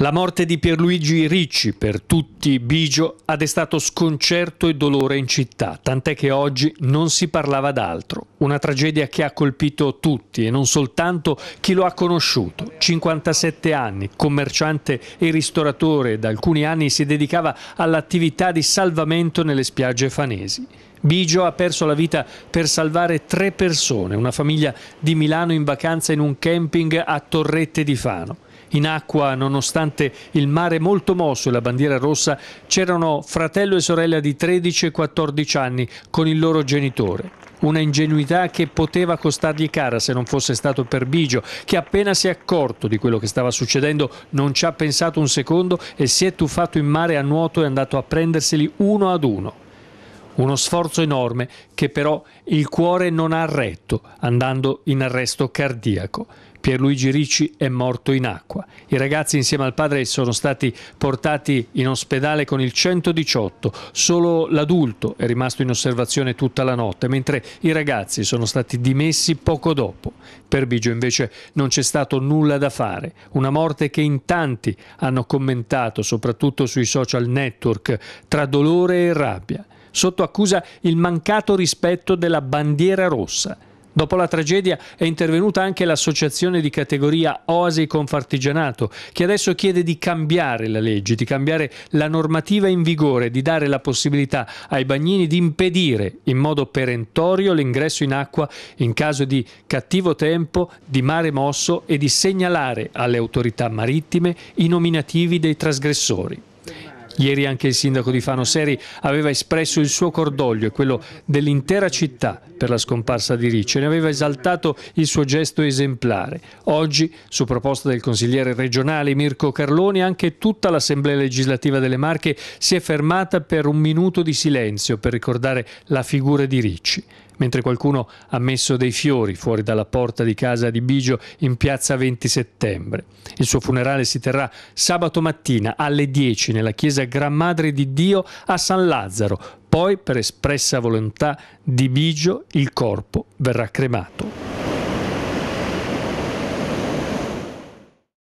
La morte di Pierluigi Ricci, per tutti Bigio, ha destato sconcerto e dolore in città, tant'è che oggi non si parlava d'altro. Una tragedia che ha colpito tutti e non soltanto chi lo ha conosciuto. 57 anni, commerciante e ristoratore, da alcuni anni si dedicava all'attività di salvamento nelle spiagge fanesi. Bigio ha perso la vita per salvare tre persone, una famiglia di Milano in vacanza in un camping a Torrette di Fano. In acqua, nonostante il mare molto mosso e la bandiera rossa, c'erano fratello e sorella di 13 e 14 anni con il loro genitore. Una ingenuità che poteva costargli cara se non fosse stato per Bigio, che appena si è accorto di quello che stava succedendo non ci ha pensato un secondo e si è tuffato in mare a nuoto e è andato a prenderseli uno ad uno. Uno sforzo enorme che però il cuore non ha retto, andando in arresto cardiaco. Pierluigi Ricci è morto in acqua. I ragazzi insieme al padre sono stati portati in ospedale con il 118, solo l'adulto è rimasto in osservazione tutta la notte, mentre i ragazzi sono stati dimessi poco dopo. Per Bigio invece non c'è stato nulla da fare, una morte che in tanti hanno commentato, soprattutto sui social network, tra dolore e rabbia sotto accusa il mancato rispetto della bandiera rossa. Dopo la tragedia è intervenuta anche l'associazione di categoria Oasi Confartigianato, che adesso chiede di cambiare la legge, di cambiare la normativa in vigore, di dare la possibilità ai bagnini di impedire in modo perentorio l'ingresso in acqua in caso di cattivo tempo, di mare mosso e di segnalare alle autorità marittime i nominativi dei trasgressori. Ieri anche il sindaco di Fano Seri aveva espresso il suo cordoglio e quello dell'intera città per la scomparsa di Ricci e ne aveva esaltato il suo gesto esemplare. Oggi, su proposta del consigliere regionale Mirko Carloni, anche tutta l'Assemblea legislativa delle Marche si è fermata per un minuto di silenzio per ricordare la figura di Ricci mentre qualcuno ha messo dei fiori fuori dalla porta di casa di Bigio in piazza 20 settembre. Il suo funerale si terrà sabato mattina alle 10 nella chiesa Gran Madre di Dio a San Lazzaro. Poi, per espressa volontà di Bigio, il corpo verrà cremato.